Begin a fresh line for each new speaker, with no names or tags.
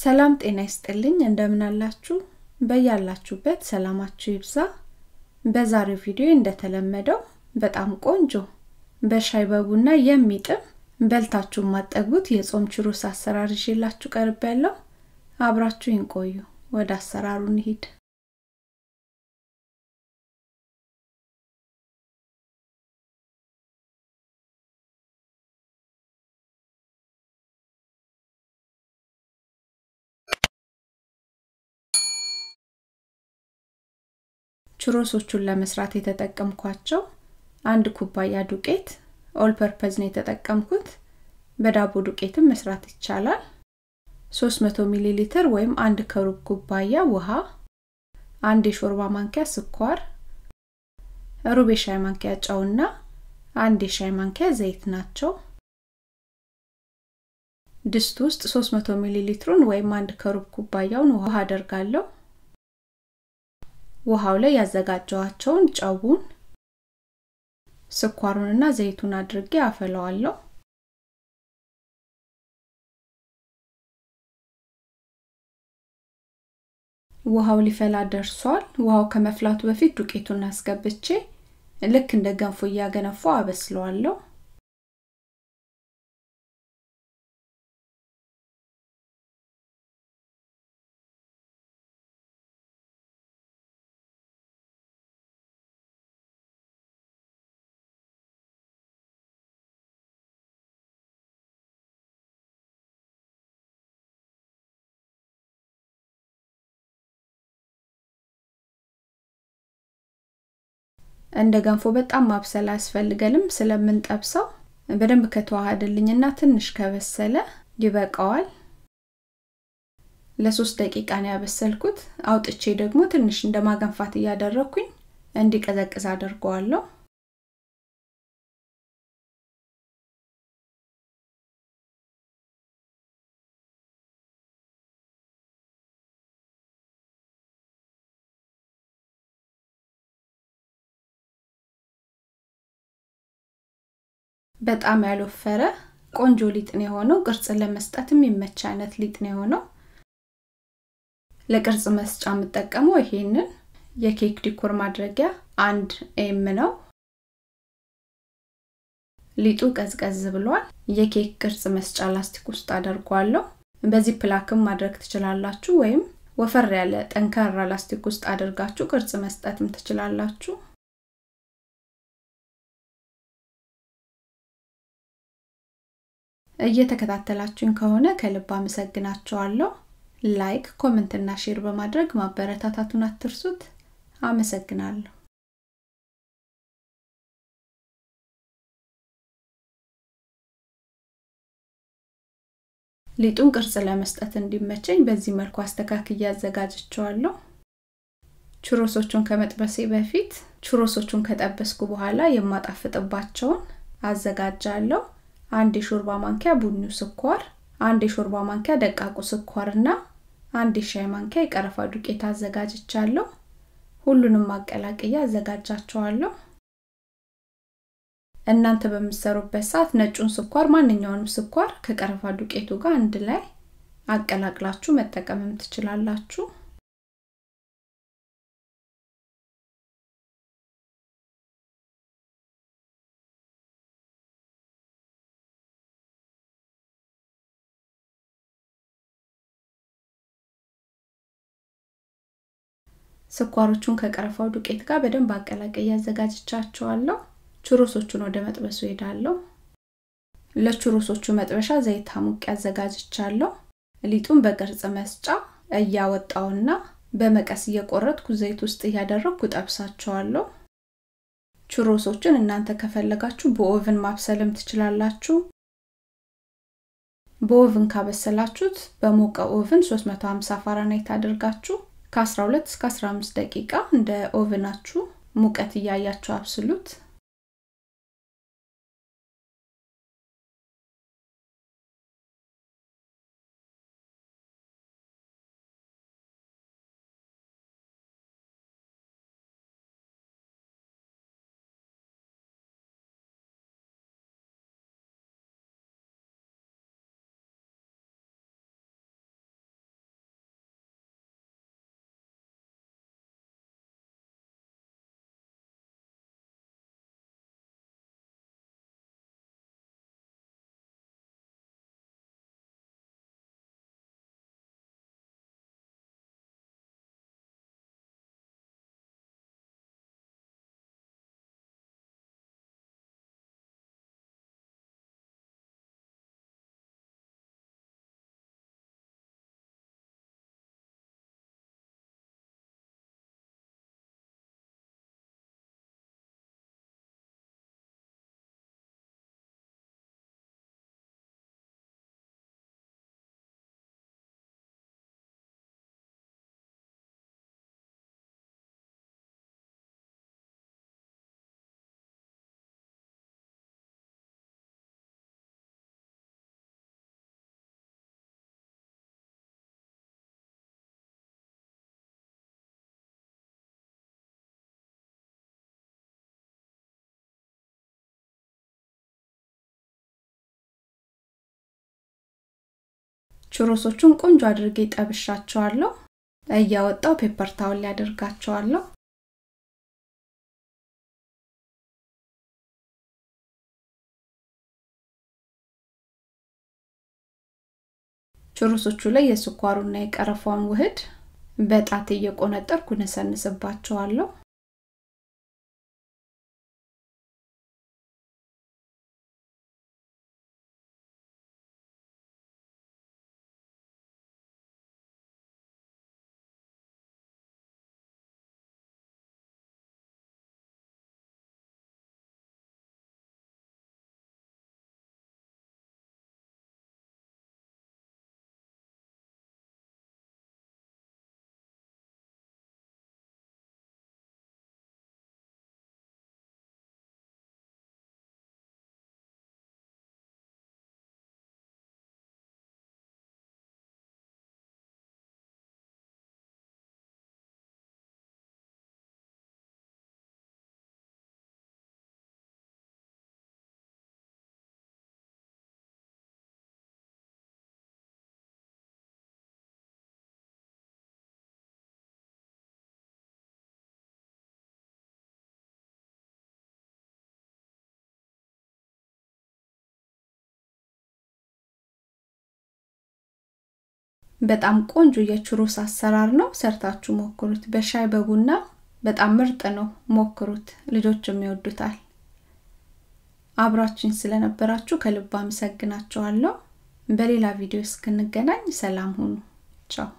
ሰላም ጤና ይስጥልኝ እንደምን አላችሁ በያላችሁበት ሰላማችሁ ይብዛ በዛሬው ቪዲዮ እንደተለመደው በጣም ቆንጆ በሻይ በቡና የሚጥም በልታችሁ ማጠግቡት የጾም ችሩስ አሰራር ይዤላችሁ ቀርብ ያለው አብራችሁ ይንቆዩ። ወደ አሰራሩ እንሂድ ችሮሶቹን ለመስራት የተጠቀምኳቸው አንድ ኩባያ ዱቄት ኦል ፐርፐዝ ነው የተጠቀምኩት። በዳቦ ዱቄትም መስራት ይቻላል። 300 ሚሊ ሊትር ወይም አንድ ከሩብ ኩባያ ውሃ፣ አንድ የሾርባ ማንኪያ ስኳር፣ ሩብ የሻይ ማንኪያ ጨውና አንድ የሻይ ማንኪያ ዘይት ናቸው። ድስት ውስጥ 300 ሚሊ ሊትሩን ወይም አንድ ከሩብ ኩባያውን ውሃ አደርጋለሁ። ውሃው ላይ ያዘጋጀዋቸውን ጨውን፣ ስኳሩንና ዘይቱን አድርጌ
አፈለዋለሁ።
ውሃው ሊፈላ ደርሷል። ውሃው ከመፍላቱ በፊት ዱቄቱን አስገብቼ ልክ እንደ ገንፎ እያገነፎ አበስለዋለሁ። እንደ ገንፎ በጣም ማብሰል አያስፈልገንም ስለምንጠብሰው በደንብ ከተዋሃደልኝና ትንሽ ከበሰለ ይበቃዋል። ለሶስት ደቂቃ ነው ያበሰልኩት። አውጥቼ ደግሞ ትንሽ እንደማገንፋት እያደረግኩኝ እንዲቀዘቅዝ አድርገዋለሁ። በጣም ያልወፈረ ቆንጆ ሊጥ ነው የሆነው። ቅርጽ ለመስጠት የሚመች አይነት ሊጥ ነው የሆነው። ለቅርጽ መስጫ የምጠቀመው ይሄንን የኬክ ዲኮር ማድረጊያ አንድ ኤም ነው። ሊጡ ቀዝቀዝ ብሏል። የኬክ ቅርጽ መስጫ ላስቲክ ውስጥ አደርጓለሁ። በዚህ ፕላክም ማድረግ ትችላላችሁ፣ ወይም ወፈር ያለ ጠንካራ ላስቲክ ውስጥ አድርጋችሁ ቅርጽ መስጠትም
ትችላላችሁ።
እየተከታተላችሁን ከሆነ ከልብ አመሰግናችኋለሁ። ላይክ፣ እና ሼር በማድረግ ማበረታታቱን አትርሱት።
አመሰግናለሁ።
ሊጡን ቅርጽ ለመስጠት
እንዲመቸኝ
በዚህ መልኩ አስተካክዬ አዘጋጅቸዋለሁ። ችሮሶቹን ከመጥበሴ በፊት ችሮሶቹን ከጠበስኩ በኋላ የማጣፍጥባቸውን አዘጋጃለሁ። አንድ የሾርባ ማንኪያ ቡኒ ስኳር፣ አንድ የሾርባ ማንኪያ ደቃቁ ስኳር እና አንድ የሻይ ማንኪያ የቀረፋ ዱቄት አዘጋጅቻለሁ። ሁሉንም ማቀላቀያ አዘጋጃቸዋለሁ። እናንተ በምትሰሩበት ሰዓት ነጩን ስኳር ማንኛውንም ስኳር ከቀረፋ ዱቄቱ ጋር አንድ ላይ አቀላቅላችሁ መጠቀምም ትችላላችሁ።
ስኳሮቹን ከቀረፋው ዱቄት
ጋር በደንብ አቀላቅዬ አዘጋጅቻቸዋለሁ። ችሮሶቹን ወደ መጥበሱ ሄዳለሁ። ለችሮሶቹ መጥበሻ ዘይት አሙቄ አዘጋጅቻለሁ። ሊጡን በቅርጽ መስጫ እያወጣውና በመቀስ እየቆረጥኩ ዘይት ውስጥ እያደረግኩ ጠብሳቸዋለሁ። ችሮሶችን እናንተ ከፈለጋችሁ በኦቭን ማብሰልም ትችላላችሁ። በኦቭን ካበሰላችሁት በሞቀ ኦቭን 350 ፋራናይት አድርጋችሁ ከ12 እስከ 15 ደቂቃ እንደ ኦቨናችሁ ሙቀት እያያችሁ አብስሉት።
ችሮሶቹን ቆንጆ አድርጌ ጠብሻቸዋለሁ። እያወጣው ፔፐር ታውል ሊያደርጋቸዋለሁ። ችሮሶቹ ላይ የስኳሩና
የቀረፋውን ውህድ በጣት እየቆነጠርኩ ነሰንስባቸዋለሁ።
በጣም
ቆንጆ የችሮስ አሰራር ነው። ሰርታችሁ ሞክሩት። በሻይ በቡና በጣም ምርጥ ነው። ሞክሩት፣ ልጆችም ይወዱታል። አብራችን ስለነበራችሁ ከልብ አመሰግናችኋለሁ። በሌላ ቪዲዮ እስክንገናኝ ሰላም ሁኑ።
ቻው